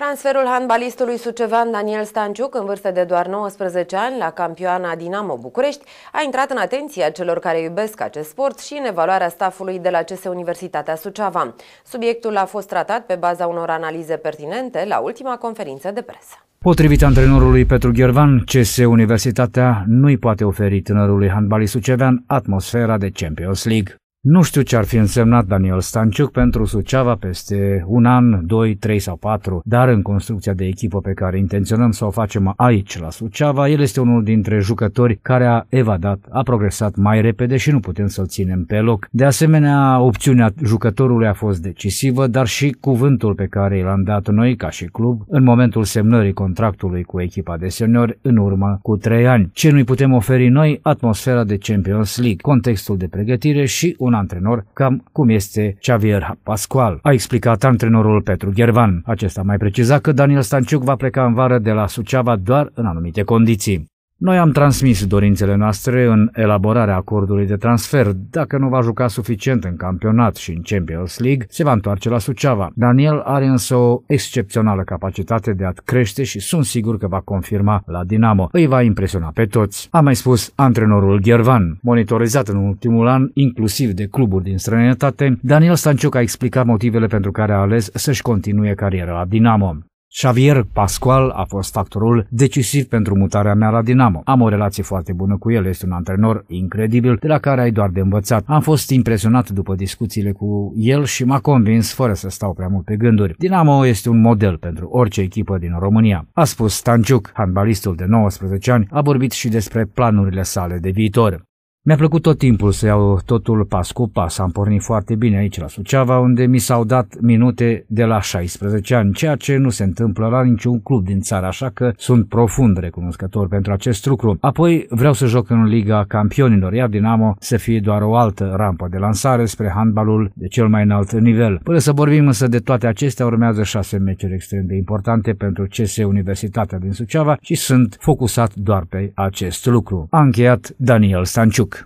Transferul handbalistului sucevan Daniel Stanciuc, în vârstă de doar 19 ani, la campioana Dinamo București, a intrat în atenția celor care iubesc acest sport și în evaluarea stafului de la CS Universitatea Suceava. Subiectul a fost tratat pe baza unor analize pertinente la ultima conferință de presă. Potrivit antrenorului Petru Ghervan, CS Universitatea nu-i poate oferi tânărului handbalist Sucevan atmosfera de Champions League. Nu știu ce ar fi însemnat Daniel Stanciuc pentru Suceava peste un an, doi, trei sau patru, dar în construcția de echipă pe care intenționăm să o facem aici, la Suceava, el este unul dintre jucători care a evadat, a progresat mai repede și nu putem să-l ținem pe loc. De asemenea, opțiunea jucătorului a fost decisivă, dar și cuvântul pe care l-am dat noi ca și club în momentul semnării contractului cu echipa de seniori în urmă cu trei ani. Ce nu-i putem oferi noi? Atmosfera de Champions League, contextul de pregătire și un antrenor, cam cum este Xavier Pascual, a explicat antrenorul Petru Gervan. Acesta mai preciza că Daniel Stanciuc va pleca în vară de la Suceava doar în anumite condiții. Noi am transmis dorințele noastre în elaborarea acordului de transfer. Dacă nu va juca suficient în campionat și în Champions League, se va întoarce la Suceava. Daniel are însă o excepțională capacitate de a crește și sunt sigur că va confirma la Dinamo. Îi va impresiona pe toți. A mai spus antrenorul Ghervan, monitorizat în ultimul an inclusiv de cluburi din străinătate, Daniel Stanciuc a explicat motivele pentru care a ales să-și continue cariera la Dinamo. Xavier Pascual a fost factorul decisiv pentru mutarea mea la Dinamo. Am o relație foarte bună cu el, este un antrenor incredibil de la care ai doar de învățat. Am fost impresionat după discuțiile cu el și m-a convins fără să stau prea mult pe gânduri. Dinamo este un model pentru orice echipă din România. A spus Stanciuc, handbalistul de 19 ani, a vorbit și despre planurile sale de viitor. Mi-a plăcut tot timpul să iau totul pas cu pas. Am pornit foarte bine aici la Suceava, unde mi s-au dat minute de la 16 ani, ceea ce nu se întâmplă la niciun club din țară, așa că sunt profund recunoscător pentru acest lucru. Apoi vreau să joc în Liga Campionilor, iar Dinamo să fie doar o altă rampă de lansare spre handbalul de cel mai înalt nivel. Până să vorbim însă de toate acestea, urmează șase meciuri extrem de importante pentru CS Universitatea din Suceava și sunt focusat doar pe acest lucru. A încheiat Daniel Stanciuc.